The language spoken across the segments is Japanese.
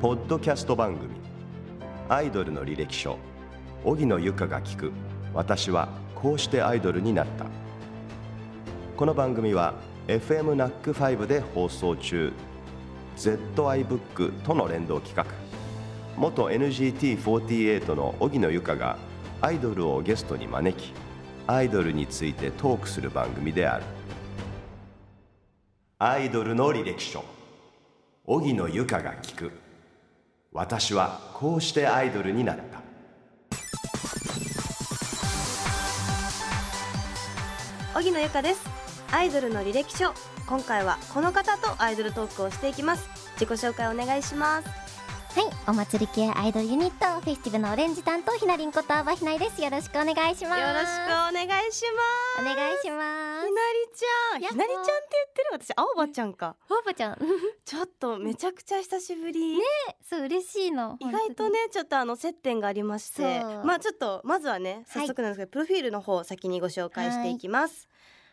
ポッドキャスト番組「アイドルの履歴書」荻野由香が聞く「私はこうしてアイドルになった」この番組は FMNAC5 で放送中 ZIBOOK との連動企画元 NGT48 の荻野由香がアイドルをゲストに招きアイドルについてトークする番組であるアイドルの履歴書荻野由香が聞く私はこうしてアイドルになった荻野由香ですアイドルの履歴書今回はこの方とアイドルトークをしていきます自己紹介お願いしますはいお祭り系アイドルユニットフェスティブのオレンジ担当ひなりんことあばひないですよろしくお願いしますよろしくお願いしますお願いしますなりちゃんひなりちゃんって言ってる私青葉ちゃんか青葉ちゃん ちょっとめちゃくちゃ久しぶりねそう嬉しいの意外とねちょっとあの接点がありましてまあちょっとまずはね早速なんですけど、はい、プロフィールの方を先にご紹介していきます、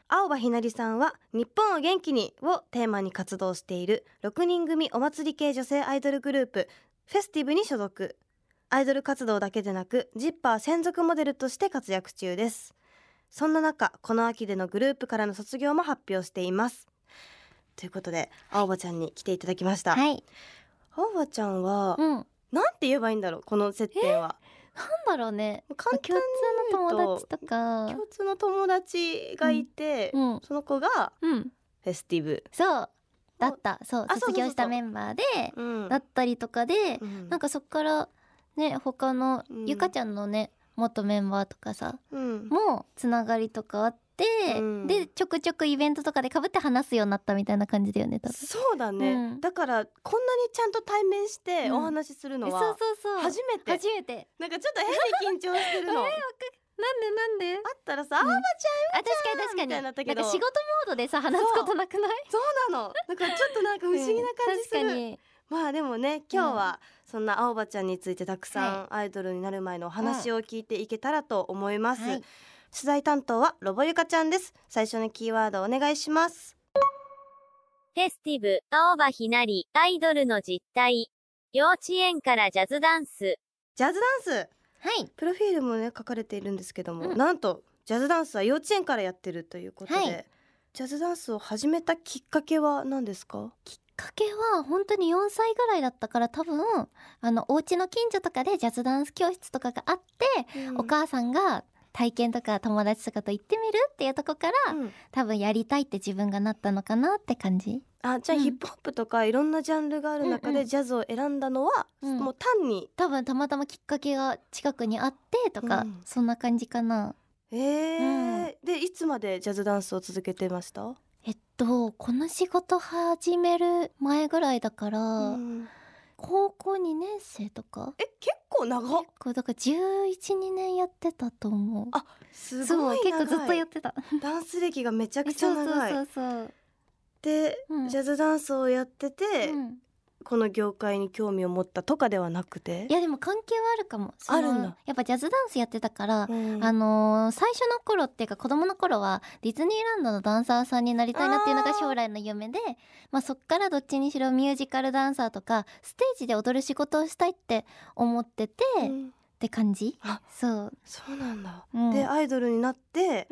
青葉ひなりさんは「日本を元気に」をテーマに活動している6人組お祭り系女性アイドルグループフェスティブに所属アイドル活動だけでなくジッパー専属モデルとして活躍中ですそんな中この秋でのグループからの卒業も発表していますということで青葉ちゃんに来ていただきました、はい、青葉ちゃんは、うん、なんて言えばいいんだろうこの接点はなんだろうね簡単共通の友達とか共通の友達がいて、うんうん、その子が、フェスティブそうだったそう卒業したメンバーでだったりとかで、うん、なんかそこからね他のゆかちゃんのね、元メンバーとかさ、うん、もつながりとかあって、うん、でちょくちょくイベントとかでかぶって話すようになったみたいな感じだよね多分そうだね、うん、だからこんなにちゃんと対面してお話しするのは、そうそうそう初めて初めてなんかちょっと変に緊張してるの なんでなんであったらさ、あーばちゃんあ確かに確かになんか仕事モードでさ話すことなくないそうなのなんかちょっとなんか不思議な感じする、まあでもね今日はそんな青葉ちゃんについてたくさんアイドルになる前のお話を聞いていけたらと思います、はい、取材担当はロボゆかちゃんです最初のキーワードお願いしますフェスティブ青葉ひなりアイドルの実態幼稚園からジャズダンスジャズダンスはいプロフィールもね書かれているんですけども、うん、なんとジャズダンスは幼稚園からやってるということで、はいジャズダンスを始めたきっかけは何ですかきっかけは本当に4歳ぐらいだったから多分あのお家の近所とかでジャズダンス教室とかがあって、うん、お母さんが体験とか友達とかと行ってみるっていうとこから、うん、多分やりたいって自分がなったのかなって感じ。あじゃあヒップホップとかいろんなジャンルがある中でジャズを選んだのは、もう単に、ん、多分たまたまきっかけが近くにあってとか、そんな感じかな。えー、でいつまでジャズダンスを続けてましたえっとこの仕事始める前ぐらいだから、うん、高校2年生とかえ結構長結構だから112年やってたと思うあすごい結構ずっとやってたダンス歴がめちゃくちゃ長いそうそうそうで、うん、ジャズダンスをやってて、うん、この業界に興味を持ったとかではなくていやでも関係はあるかもあるんだやっぱジャズダンスやってたから、うん、あのー、最初の頃っていうか子供の頃はディズニーランドのダンサーさんになりたいなっていうのが将来の夢でまあ、そっからどっちにしろミュージカルダンサーとかステージで踊る仕事をしたいって思ってて、うん、って感じそうそうなんだ、うん、でアイドルになって、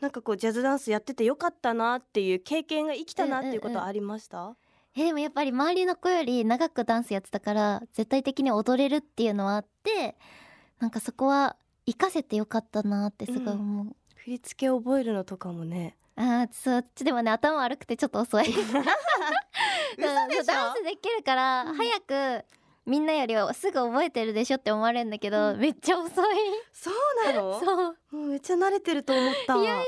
なんかこうジャズダンスやっててよかったなっていう経験が生きたなっていうことはありました、うんうんうんえでもやっぱり周りの子より長くダンスやってたから絶対的に踊れるっていうのはあってなんかそこは生かせてよかったなってすごい思う、うん、振り付け覚えるのとかもねあそっちでもね頭悪くてちょっと遅い ダンスできるから、早くみんなよりはすぐ覚えてるでしょって思われるんだけど、うん、めっちゃ遅いそうなの そうもうめっちゃ慣れてると思ったいやいやいやいや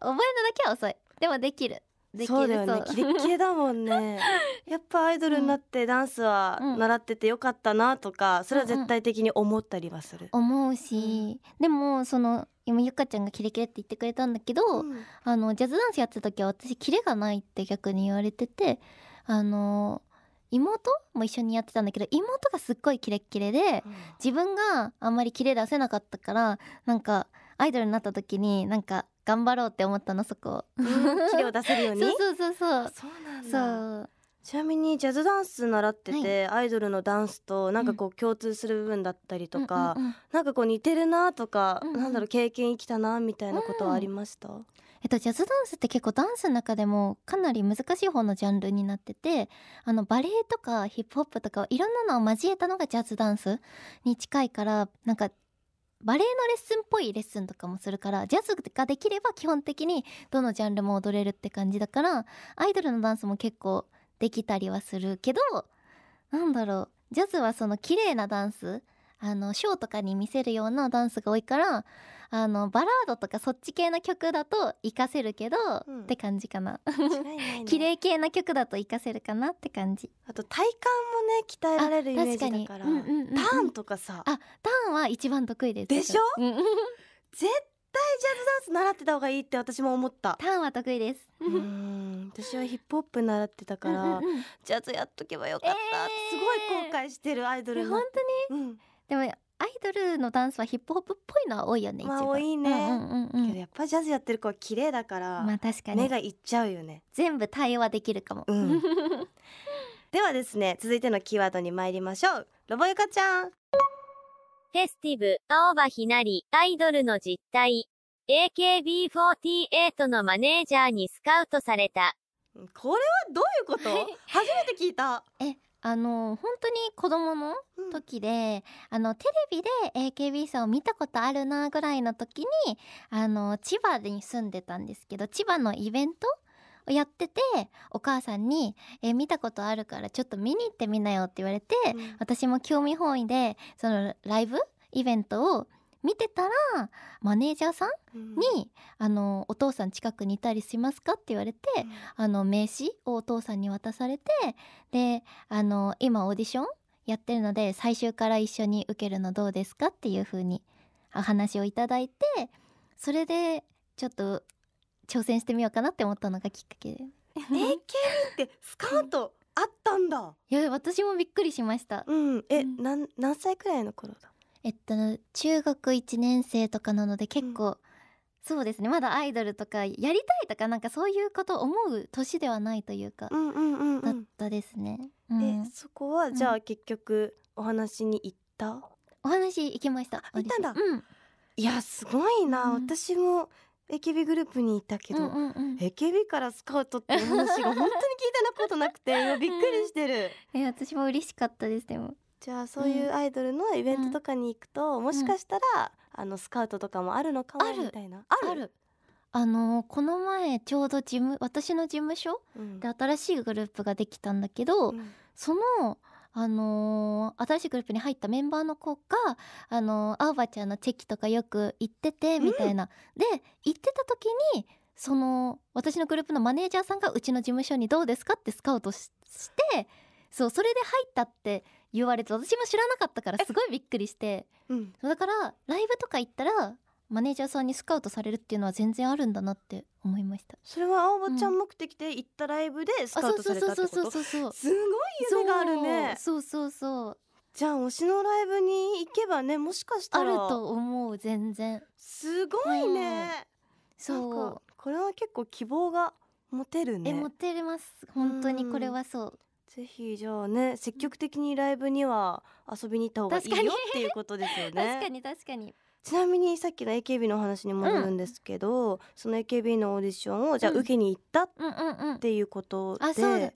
覚えるのだけは遅いでもできるできるそうだよねキレキレだもんね やっぱアイドルになってダンスは習っててよかったなとか、それは絶対的に思ったりはする、うんう思うし、でもその今ゆかちゃんがキレキレって言ってくれたんだけど、うん、あのジャズダンスやってた時は私キレがないって逆に言われててあの妹も一緒にやってたんだけど妹がすっごいキレッキレで、自分があんまりキレ出せなかったからなんかアイドルになった時になんか頑張ろうって思ったのそこキレを出せるように そうそうそうそうそうちなみにジャズダンス習ってて、はい、アイドルのダンスとなんかこう共通する部分だったりとか、うん、なんかこう似てるなとか、うんうん、なんだろう経験生きたなみたいなことはありました、うん、えっと、ジャズダンスって結構ダンスの中でもかなり難しい方のジャンルになっててあのバレエとかヒップホップとかいろんなのを交えたのがジャズダンスに近いからなんかバレエのレッスンっぽいレッスンとかもするからジャズができれば基本的にどのジャンルも踊れるって感じだからアイドルのダンスも結構できたりはするけどなんだろうジャズはその綺麗なダンスあのショーとかに見せるようなダンスが多いからあのバラードとかそっち系の曲だと活かせるけど、うん、って感じかな綺麗系の曲だと活かせるかなって感じあと体幹もね鍛えられるイメージだから、ターンとかさあターンは一番得意ですでしょ絶対ジャズダンス習ってた方がいいって私も思ったターンは得意ですうん私はヒップホップ習ってたから、ジャズやっとけばよかった、ってすごい後悔してるアイドル本当に、うんでもアイドルのダンスはヒップホップっぽいのは多いよねまあ多いね、うんうんうんけどやっぱジャズやってる子は綺麗だからまあ確かに目がいっちゃうよね全部対応はできるかも、うん、ではですね続いてのキーワードに参りましょうロボユカちゃんフェスティブ青葉ひなりアイドルの実態 AKB48 のマネージャーにスカウトされたこれはどういうこと 初めて聞いたえあの、本当に子供の時で、うん、あの、テレビで AKB さんを見たことあるなぐらいの時に、あの、千葉に住んでたんですけど、千葉のイベントをやってて、お母さんに、え、見たことあるからちょっと見に行ってみなよって言われて、うん、私も興味本位で、そのライブイベントを見てたらマネージャーさんに、うん、あの「お父さん近くにいたりしますか?」って言われて、うん、あの名刺をお父さんに渡されてであの「今オーディションやってるので最終から一緒に受けるのどうですか?」っていう風にお話をいただいてそれでちょっと挑戦してみようかなって思ったのがきっかけで。AKB ってスカートあったんだ。いや私もびっくりしました。うん、え、うん、何歳くらいの頃だ。えっと中学1年生とかなので結構、うん、そうですねまだアイドルとかやりたいとかなんかそういうこと思う年ではないというか、うんうんうんだったですね。うん、そこはじゃあ結局お話に行った、うん、お話行きました。行ったんだ、うん、いやすごいな、私も AKB グループにいたけど、うんうんうん、AKB からスカウトっていう話が本当に聞いたことなくて びっくりしてる。え私も嬉しかったですでもじゃあそういうアイドルのイベントとかに行くと、もしかしたら、あのスカウトとかもあるのかもみたいなあるあのこの前ちょうど事務私の事務所で新しいグループができたんだけど、うん、その、あのー、新しいグループに入ったメンバーの子が、あのー、青葉ちゃんのチェキとかよく行っててみたいな、うん、で行ってた時にその私のグループのマネージャーさんがうちの事務所にどうですかってスカウトして。そうそれで入ったって言われて私も知らなかったからすごいびっくりして、うん、だからライブとか行ったらマネージャーさんにスカウトされるっていうのは全然あるんだなって思いましたそれは青葉ちゃん目的で行ったライブでスカウトされたってことすごい夢があるねそうそうそうじゃあ推しのライブに行けばねもしかしたらあると思う全然すごいね、うん、そうこれは結構希望が持てるね持てます本当にこれはそう、ぜひじゃあね積極的にライブには遊びに行った方がいいよっていうことですよね確かに確かにちなみにさっきの AKB の話に戻るんですけど、うん、その AKB のオーディションをじゃあ受けに行ったっていうことで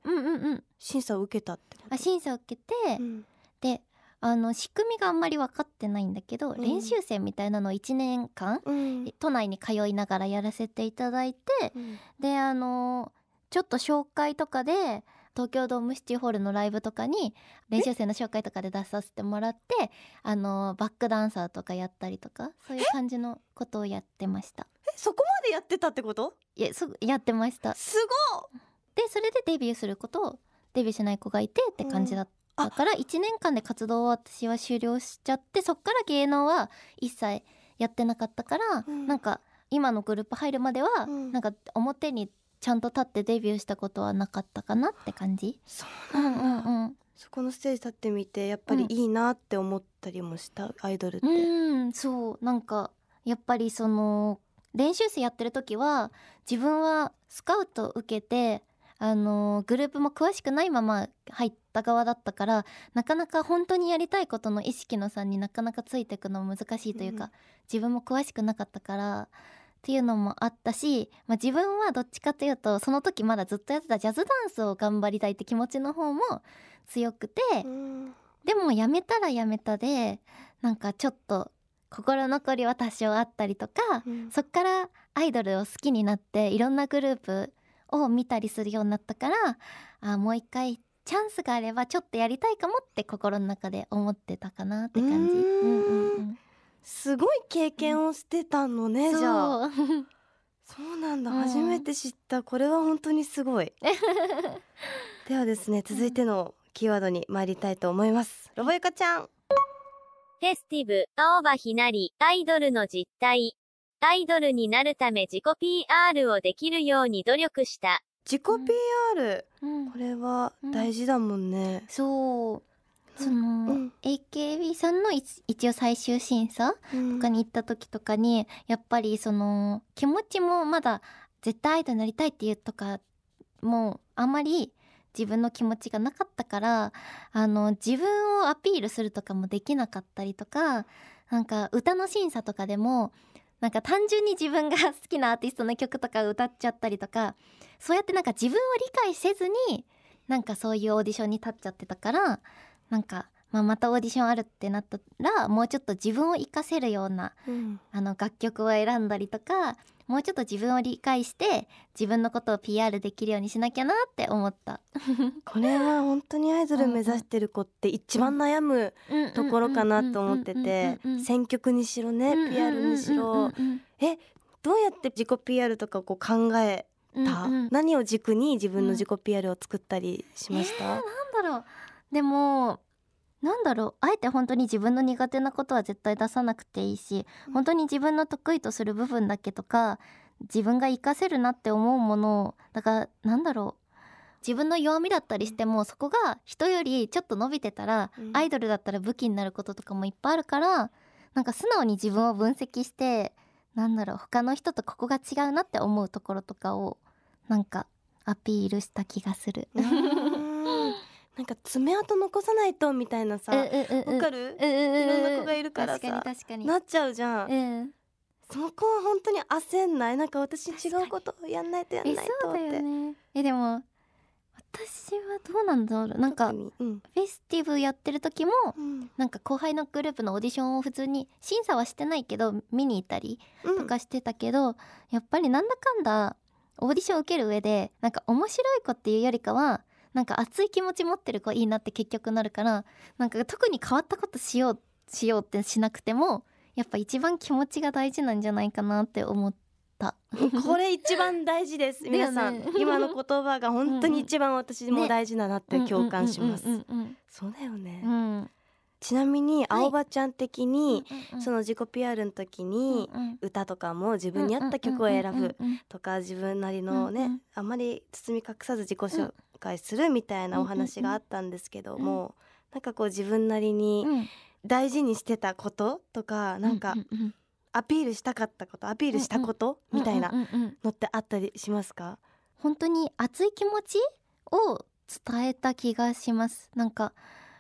審査を受けたってことあ審査を受けて、うん、であの仕組みがあんまり分かってないんだけど、うん、練習生みたいなのを1年間、うん、都内に通いながらやらせていただいて、うん、であのちょっと紹介とかで東京ドームシティホールのライブとかに練習生の紹介とかで出させてもらってあのバックダンサーとかやったりとかそういう感じのことをやってましたえそこまでやってたってこといやそやってましたすごでそれでデビューすることをデビューしない子がいてって感じだった、うんだから1年間で活動を私は終了しちゃってそっから芸能は一切やってなかったから、うん、なんか今のグループ入るまでは、うん、なんか表にちゃんと立ってデビューしたことはなかったかなって感じそうなんだ、うんうんそこのステージ立ってみてやっぱりいいなって思ったりもした、うん、アイドルってうんそうなんかやっぱりその練習生やってる時は自分はスカウト受けてあのグループも詳しくないまま入った側だったからなかなか本当にやりたいことの意識の差になかなかついていくの難しいというか、うん、自分も詳しくなかったからっていうのもあったし、まあ、自分はどっちかというとその時まだずっとやってたジャズダンスを頑張りたいって気持ちの方も強くて、でもやめたらやめたでなんかちょっと心残りは多少あったりとか、うん、そっからアイドルを好きになっていろんなグループを見たりするようになったからあもう一回チャンスがあればちょっとやりたいかもって心の中で思ってたかなって感じ。うんうんうんすごい経験をしてたのね、うん、じゃあ。そうなんだ、うん、初めて知ったこれは本当にすごい ではですね続いてのキーワードに参りたいと思いますロボゆかちゃんフェスティブ青葉ひなりアイドルの実態アイドルになるため自己 PR をできるように努力した自己 PR、うん、これは大事だもんね、そうその、うん、AKB さんの一応最終審査とかに行った時とかに、やっぱりその気持ちもまだ絶対アイドルになりたいっていうとかもうあまり自分の気持ちがなかったからあの自分をアピールするとかもできなかったりとかなんか歌の審査とかでもなんか単純に自分が好きなアーティストの曲とか歌っちゃったりとかそうやってなんか自分を理解せずになんかそういうオーディションに立っちゃってたからなんか、まあ、またオーディションあるってなったらもうちょっと自分を生かせるような、うん、あの楽曲を選んだりとかもうちょっと自分を理解して自分のことを PR できるようにしなきゃなって思った これは本当にアイドル目指してる子って一番悩むところかなと思ってて選曲にしろね PR にしろえどうやって自己 PR とかこう考えた、うんうん、何を軸に自分の自己 PR を作ったりしました、うんえー、なんだろうでもなんだろうあえて本当に自分の苦手なことは絶対出さなくていいし本当に自分の得意とする部分だけとか自分が活かせるなって思うものをだからなんだろう自分の弱みだったりしてもそこが人よりちょっと伸びてたら、アイドルだったら武器になることとかもいっぱいあるからなんか素直に自分を分析してなんだろう他の人とここが違うなって思うところとかをなんかアピールした気がする。なんか爪痕残さないとみたいなさわ、かる、うんうんいろんな子がいるからさなっちゃうじゃん、うん、そこは本当に焦んないなんか私違うことやんないとやんないとって、ね、えでも私はどうなんだろうなんか、うん、フェスティブやってる時も、うん、なんか後輩のグループのオーディションを普通に審査はしてないけど見に行ったりとかしてたけど、やっぱりなんだかんだオーディション受ける上でなんか面白い子っていうよりかはなんか熱い気持ち持ってる子いいなって結局なるからなんか特に変わったことしようしようってしなくてもやっぱ一番気持ちが大事なんじゃないかなって思って。これ一番大事です皆さん、ね、今の言葉が本当に一番私も大事だなって共感しますそうだよね、うん、ちなみに青葉ちゃん的に、その自己 PR の時に歌とかも自分に合った曲を選ぶとか自分なりのねあんまり包み隠さず自己紹介するみたいなお話があったんですけども、うんうん、なんかこう自分なりに大事にしてたこととか、うん、なんかアピールしたかったことアピールしたこと、みたいなのってあったりしますか本当に熱い気持ちを伝えた気がしますなんか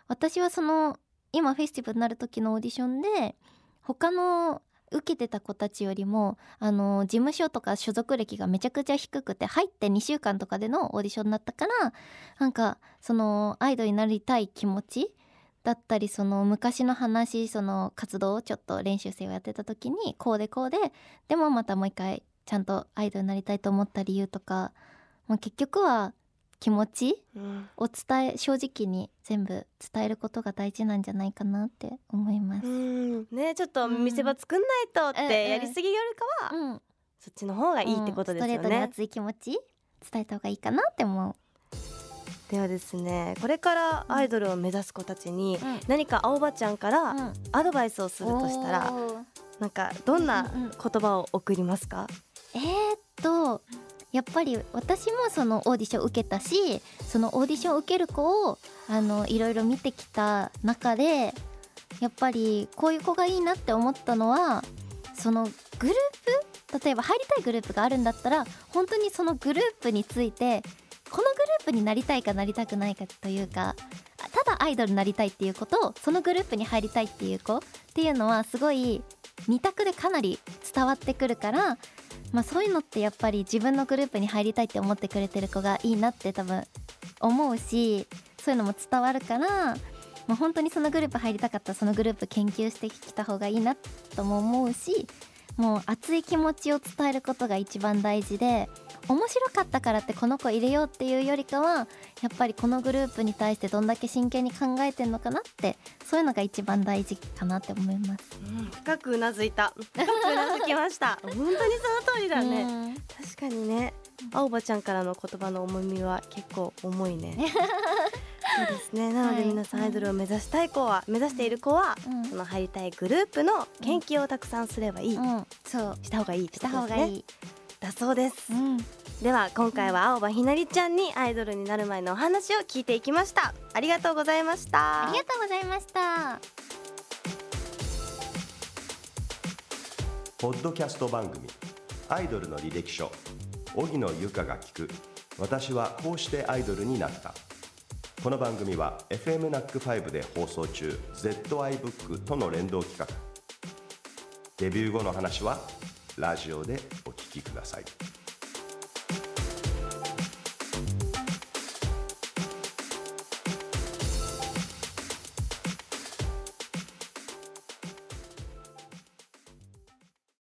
私はその今フェスティバルになる時のオーディションで他の受けてた子たちよりもあの事務所とか所属歴がめちゃくちゃ低くて入って2週間とかでのオーディションだったからなんかそのアイドルになりたい気持ちだったりその昔の話その活動をちょっと練習生をやってた時にこうでこうででもまたもう一回ちゃんとアイドルになりたいと思った理由とか、まあ、結局は気持ちを伝え正直に全部伝えることが大事なんじゃないかなって思います。ねちょっと見せ場作んないとってやりすぎよりかは、そっちの方がいいってことですね、うん。ストレートに熱い気持ち伝えた方がいいかなって思う。ではですねこれからアイドルを目指す子たちに、何か青葉ちゃんからアドバイスをするとしたら、うん、なんかどんな言葉を送りますか、うん、えー、っとやっぱり私もそのオーディション受けたしそのオーディション受ける子をあのいろいろ見てきた中でやっぱりこういう子がいいなって思ったのはそのグループ例えば入りたいグループがあるんだったら本当にそのグループについてこのグループになりたいかなりたくないかというかただアイドルになりたいっていう子とそのグループに入りたいっていう子っていうのはすごい2択でかなり伝わってくるからまあ、そういうのってやっぱり自分のグループに入りたいって思ってくれてる子がいいなって多分思うしそういうのも伝わるからもう本当にそのグループ入りたかったらそのグループ研究してきた方がいいなとも思うしもう熱い気持ちを伝えることが一番大事で面白かったからってこの子入れようっていうよりかはやっぱりこのグループに対してどんだけ真剣に考えてんのかなってそういうのが一番大事かなって思います、うん、深くうなずいた深くうなずきました本当にその通りだね、確かにね青葉ちゃんからの言葉の重みは結構重いねそうですねなので皆さんアイドルを目指したい子は目指している子は、その入りたいグループの研究をたくさんすればいい、そうした方がいいした方がいいだそうです、うん、では今回は青葉ひなりちゃんにアイドルになる前のお話を聞いていきましたありがとうございましたありがとうございましたポッドキャスト番組アイドルの履歴書荻野由香が聞く私はこうしてアイドルになったこの番組は FMNAC5 で放送中 ZIBOOK との連動企画デビュー後の話はラジオでお site.